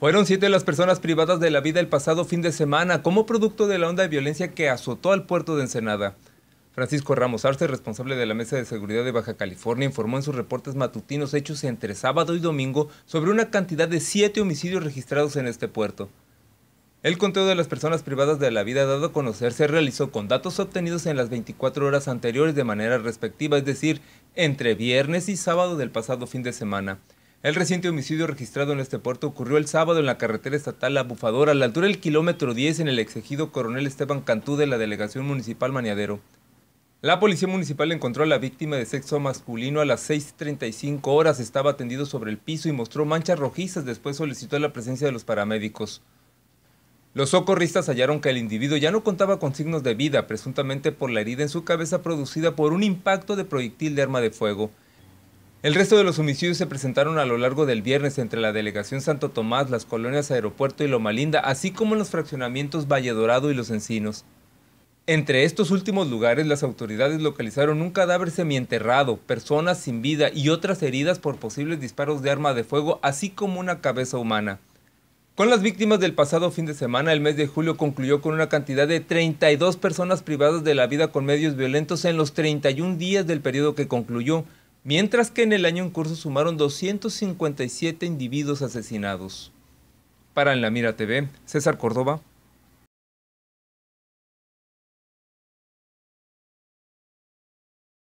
Fueron siete las personas privadas de la vida el pasado fin de semana como producto de la onda de violencia que azotó al puerto de Ensenada. Francisco Ramos Arce, responsable de la Mesa de Seguridad de Baja California, informó en sus reportes matutinos hechos entre sábado y domingo sobre una cantidad de siete homicidios registrados en este puerto. El conteo de las personas privadas de la vida dado a conocer se realizó con datos obtenidos en las 24 horas anteriores de manera respectiva, es decir, entre viernes y sábado del pasado fin de semana. El reciente homicidio registrado en este puerto ocurrió el sábado en la carretera estatal La Bufadora, a la altura del kilómetro 10 en el exigido coronel Esteban Cantú de la delegación municipal Maniadero. La policía municipal encontró a la víctima de sexo masculino a las 6.35 horas, estaba tendido sobre el piso y mostró manchas rojizas, después solicitó la presencia de los paramédicos. Los socorristas hallaron que el individuo ya no contaba con signos de vida, presuntamente por la herida en su cabeza producida por un impacto de proyectil de arma de fuego. El resto de los homicidios se presentaron a lo largo del viernes entre la delegación Santo Tomás, las colonias Aeropuerto y Lomalinda, así como en los fraccionamientos Valle Dorado y Los Encinos. Entre estos últimos lugares, las autoridades localizaron un cadáver semienterrado, personas sin vida y otras heridas por posibles disparos de arma de fuego, así como una cabeza humana. Con las víctimas del pasado fin de semana, el mes de julio concluyó con una cantidad de 32 personas privadas de la vida con medios violentos en los 31 días del periodo que concluyó, mientras que en el año en curso sumaron 257 individuos asesinados. Para En la Mira TV, César Córdoba,